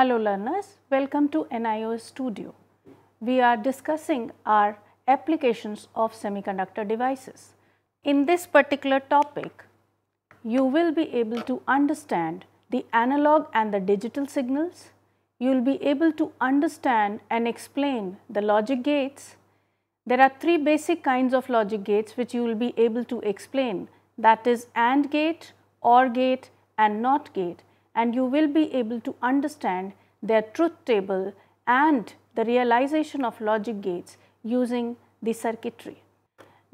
Hello learners, welcome to NIO Studio. We are discussing our applications of semiconductor devices. In this particular topic, you will be able to understand the analog and the digital signals. You will be able to understand and explain the logic gates. There are three basic kinds of logic gates which you will be able to explain that is AND gate, OR gate and NOT gate and you will be able to understand their truth table and the realization of logic gates using the circuitry.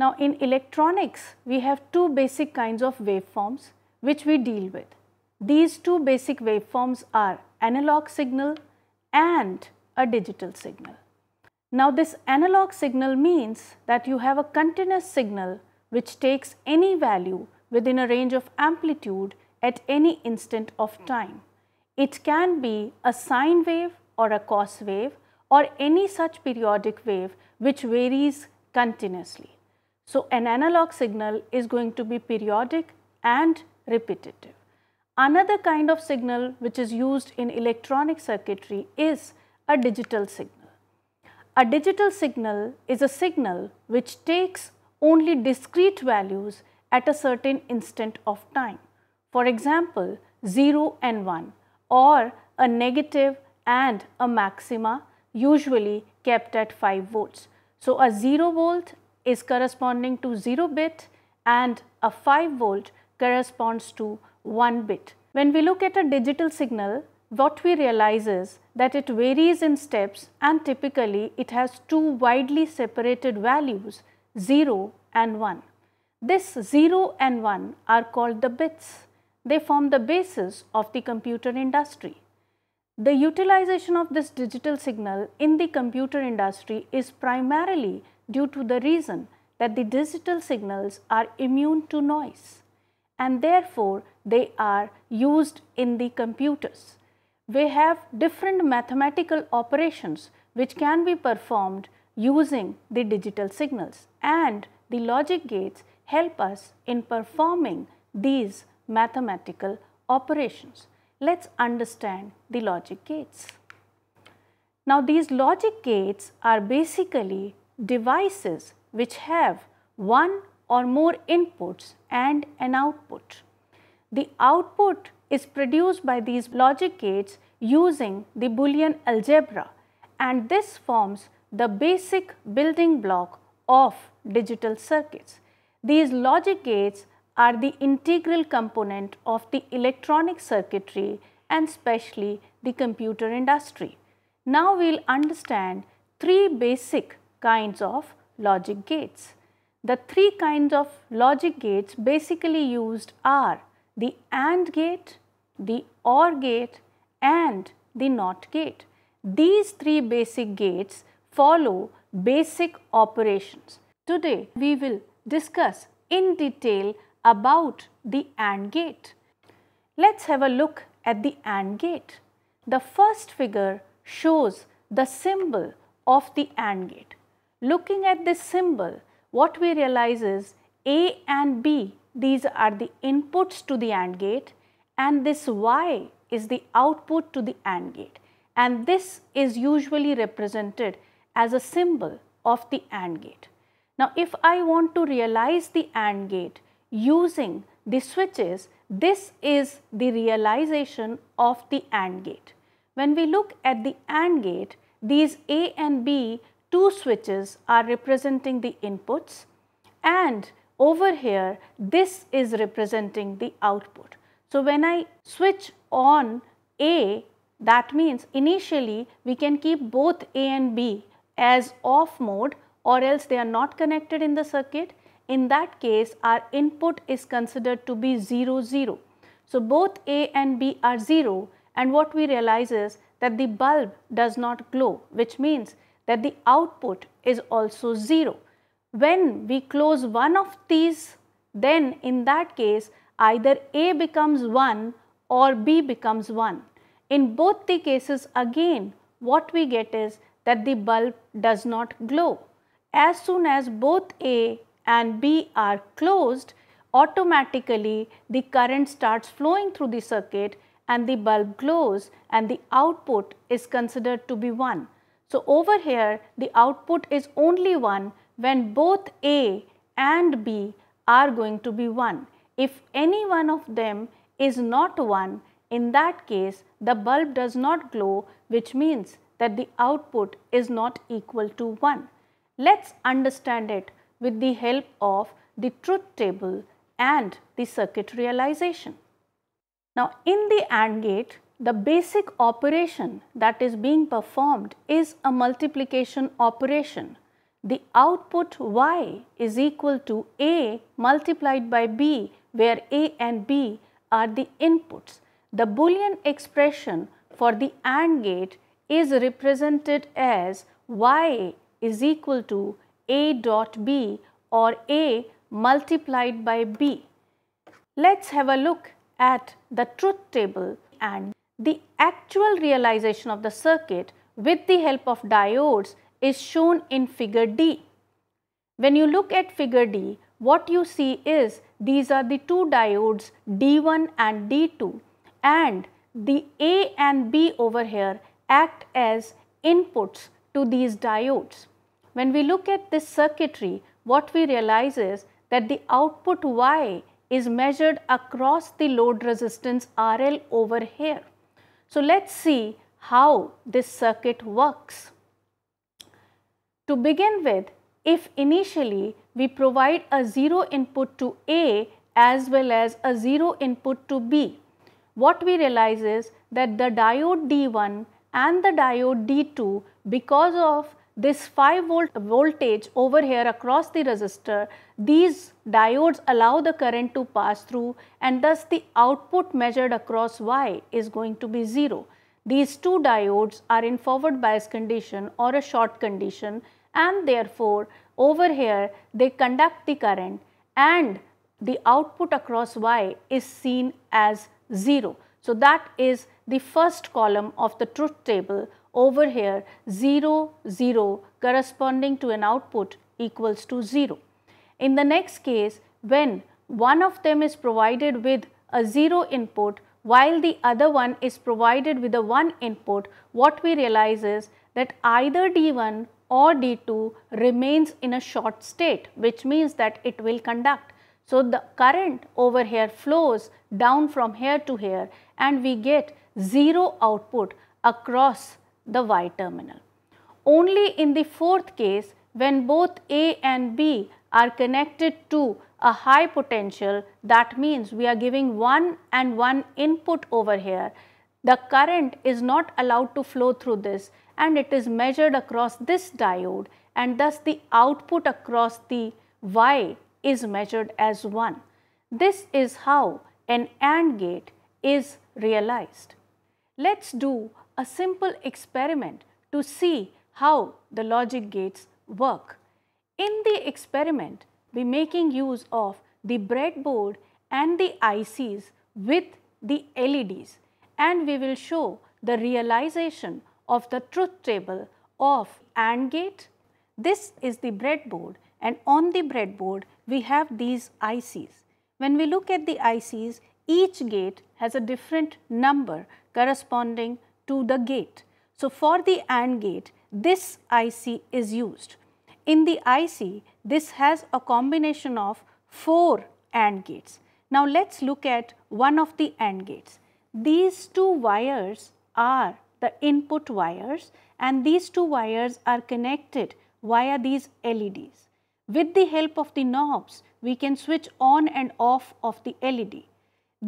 Now in electronics, we have two basic kinds of waveforms which we deal with. These two basic waveforms are analog signal and a digital signal. Now this analog signal means that you have a continuous signal which takes any value within a range of amplitude at any instant of time. It can be a sine wave or a cos wave or any such periodic wave which varies continuously. So, an analog signal is going to be periodic and repetitive. Another kind of signal which is used in electronic circuitry is a digital signal. A digital signal is a signal which takes only discrete values at a certain instant of time. For example, 0 and 1 or a negative and a maxima usually kept at 5 volts. So, a 0 volt is corresponding to 0 bit and a 5 volt corresponds to 1 bit. When we look at a digital signal, what we realize is that it varies in steps and typically it has two widely separated values 0 and 1. This 0 and 1 are called the bits. They form the basis of the computer industry. The utilization of this digital signal in the computer industry is primarily due to the reason that the digital signals are immune to noise and therefore they are used in the computers. We have different mathematical operations which can be performed using the digital signals and the logic gates help us in performing these mathematical operations. Let's understand the logic gates. Now these logic gates are basically devices which have one or more inputs and an output. The output is produced by these logic gates using the Boolean algebra and this forms the basic building block of digital circuits. These logic gates are the integral component of the electronic circuitry and especially the computer industry. Now we will understand three basic kinds of logic gates. The three kinds of logic gates basically used are the AND gate, the OR gate and the NOT gate. These three basic gates follow basic operations. Today we will discuss in detail about the AND gate. Let's have a look at the AND gate. The first figure shows the symbol of the AND gate. Looking at this symbol, what we realize is A and B, these are the inputs to the AND gate and this Y is the output to the AND gate and this is usually represented as a symbol of the AND gate. Now if I want to realize the AND gate, using the switches, this is the realization of the AND gate. When we look at the AND gate, these A and B two switches are representing the inputs and over here this is representing the output. So, when I switch on A that means initially we can keep both A and B as off mode or else they are not connected in the circuit in that case our input is considered to be 0, 0. So, both A and B are 0 and what we realize is that the bulb does not glow which means that the output is also 0. When we close one of these then in that case either A becomes 1 or B becomes 1. In both the cases again what we get is that the bulb does not glow. As soon as both A and B are closed, automatically the current starts flowing through the circuit and the bulb glows and the output is considered to be 1. So, over here the output is only 1 when both A and B are going to be 1. If any one of them is not 1, in that case the bulb does not glow which means that the output is not equal to 1. Let us understand it with the help of the truth table and the circuit realization. Now in the AND gate, the basic operation that is being performed is a multiplication operation. The output Y is equal to A multiplied by B where A and B are the inputs. The Boolean expression for the AND gate is represented as Y is equal to a dot B or A multiplied by B. Let's have a look at the truth table and the actual realization of the circuit with the help of diodes is shown in figure D. When you look at figure D, what you see is these are the two diodes D1 and D2 and the A and B over here act as inputs to these diodes. When we look at this circuitry, what we realize is that the output Y is measured across the load resistance RL over here. So let's see how this circuit works. To begin with, if initially we provide a 0 input to A as well as a 0 input to B, what we realize is that the diode D1 and the diode D2 because of this 5 volt voltage over here across the resistor, these diodes allow the current to pass through and thus the output measured across Y is going to be 0. These two diodes are in forward bias condition or a short condition and therefore over here they conduct the current and the output across Y is seen as 0. So, that is the first column of the truth table over here 0, 0 corresponding to an output equals to 0. In the next case, when one of them is provided with a 0 input while the other one is provided with a 1 input, what we realize is that either D1 or D2 remains in a short state which means that it will conduct. So, the current over here flows down from here to here and we get 0 output across the Y terminal. Only in the fourth case, when both A and B are connected to a high potential, that means we are giving 1 and 1 input over here. The current is not allowed to flow through this and it is measured across this diode and thus the output across the Y is measured as 1. This is how an AND gate is realized. Let's do a simple experiment to see how the logic gates work. In the experiment, we making use of the breadboard and the ICs with the LEDs and we will show the realization of the truth table of AND gate. This is the breadboard and on the breadboard we have these ICs. When we look at the ICs, each gate has a different number corresponding to the gate. So, for the AND gate, this IC is used. In the IC, this has a combination of 4 AND gates. Now, let us look at one of the AND gates. These two wires are the input wires and these two wires are connected via these LEDs. With the help of the knobs, we can switch on and off of the LED.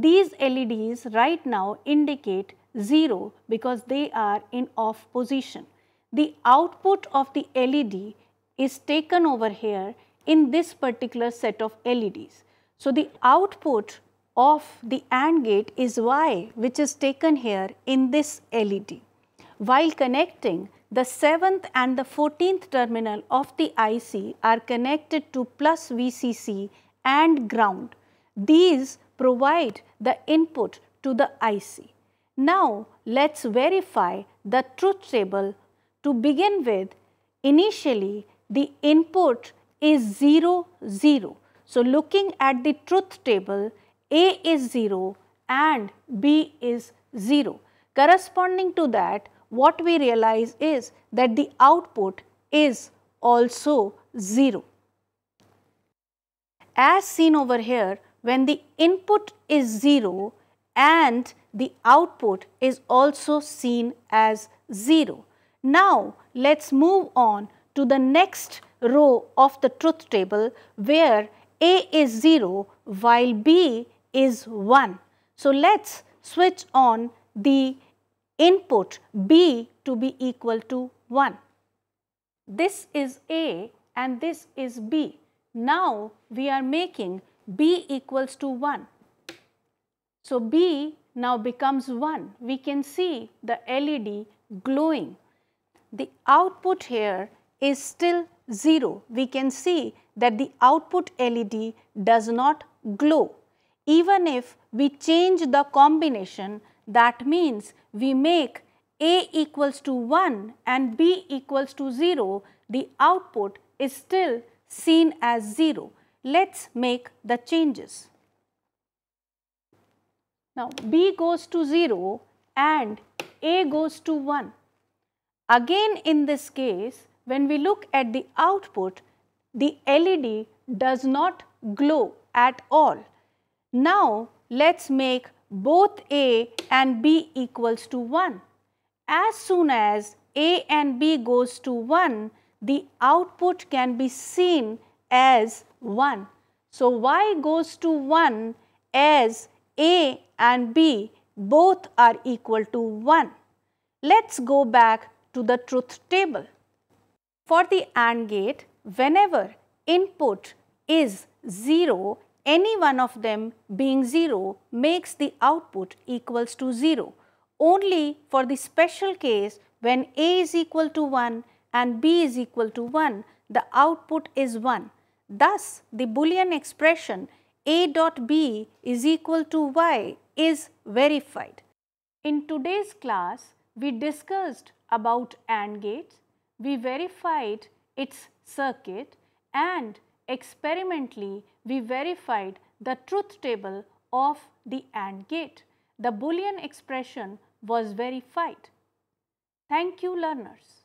These LEDs right now indicate 0 because they are in off position. The output of the LED is taken over here in this particular set of LEDs. So, the output of the AND gate is Y which is taken here in this LED. While connecting the 7th and the 14th terminal of the IC are connected to plus VCC and ground. These provide the input to the IC. Now let's verify the truth table. To begin with, initially the input is 0, 0. So looking at the truth table, A is 0 and B is 0. Corresponding to that, what we realize is that the output is also 0. As seen over here, when the input is 0 and the output is also seen as 0. Now, let us move on to the next row of the truth table where A is 0 while B is 1. So, let us switch on the input B to be equal to 1. This is A and this is B. Now, we are making b equals to 1. So, b now becomes 1. We can see the LED glowing. The output here is still 0. We can see that the output LED does not glow. Even if we change the combination, that means we make A equals to 1 and B equals to 0, the output is still seen as 0. Let's make the changes. Now, B goes to 0 and A goes to 1. Again in this case, when we look at the output, the LED does not glow at all. Now, let's make both A and B equals to 1. As soon as A and B goes to 1, the output can be seen as 1. So, y goes to 1 as a and b both are equal to 1. Let us go back to the truth table. For the AND gate, whenever input is 0, any one of them being 0 makes the output equals to 0. Only for the special case when A is equal to 1 and B is equal to 1, the output is 1. Thus, the Boolean expression A dot B is equal to Y is verified. In today's class, we discussed about AND gates, we verified its circuit and experimentally we verified the truth table of the AND gate. The Boolean expression was verified. Thank you learners.